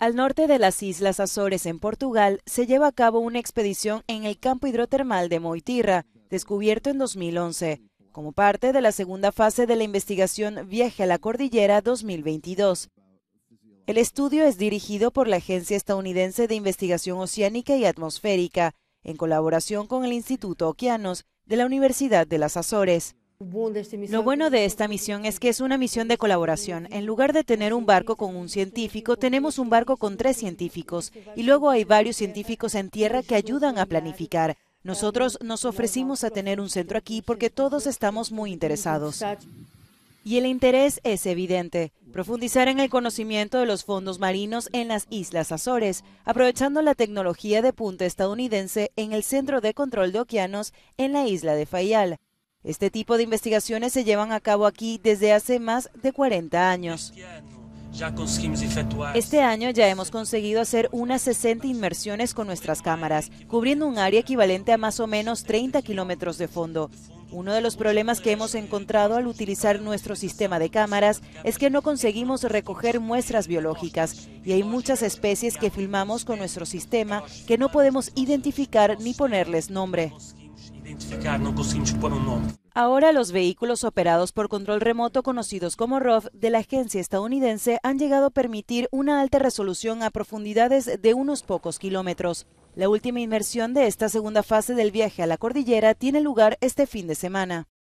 Al norte de las Islas Azores, en Portugal, se lleva a cabo una expedición en el campo hidrotermal de Moitirra, descubierto en 2011, como parte de la segunda fase de la investigación Viaje a la Cordillera 2022. El estudio es dirigido por la Agencia Estadounidense de Investigación Oceánica y Atmosférica, en colaboración con el Instituto Okeanos de la Universidad de las Azores. Lo bueno de esta misión es que es una misión de colaboración. En lugar de tener un barco con un científico, tenemos un barco con tres científicos y luego hay varios científicos en tierra que ayudan a planificar. Nosotros nos ofrecimos a tener un centro aquí porque todos estamos muy interesados. Y el interés es evidente. Profundizar en el conocimiento de los fondos marinos en las Islas Azores, aprovechando la tecnología de punta estadounidense en el Centro de Control de Oceanos en la isla de Fayal. Este tipo de investigaciones se llevan a cabo aquí desde hace más de 40 años. Este año ya hemos conseguido hacer unas 60 inmersiones con nuestras cámaras, cubriendo un área equivalente a más o menos 30 kilómetros de fondo. Uno de los problemas que hemos encontrado al utilizar nuestro sistema de cámaras es que no conseguimos recoger muestras biológicas y hay muchas especies que filmamos con nuestro sistema que no podemos identificar ni ponerles nombre. Ahora los vehículos operados por control remoto conocidos como ROV de la agencia estadounidense han llegado a permitir una alta resolución a profundidades de unos pocos kilómetros. La última inmersión de esta segunda fase del viaje a la cordillera tiene lugar este fin de semana.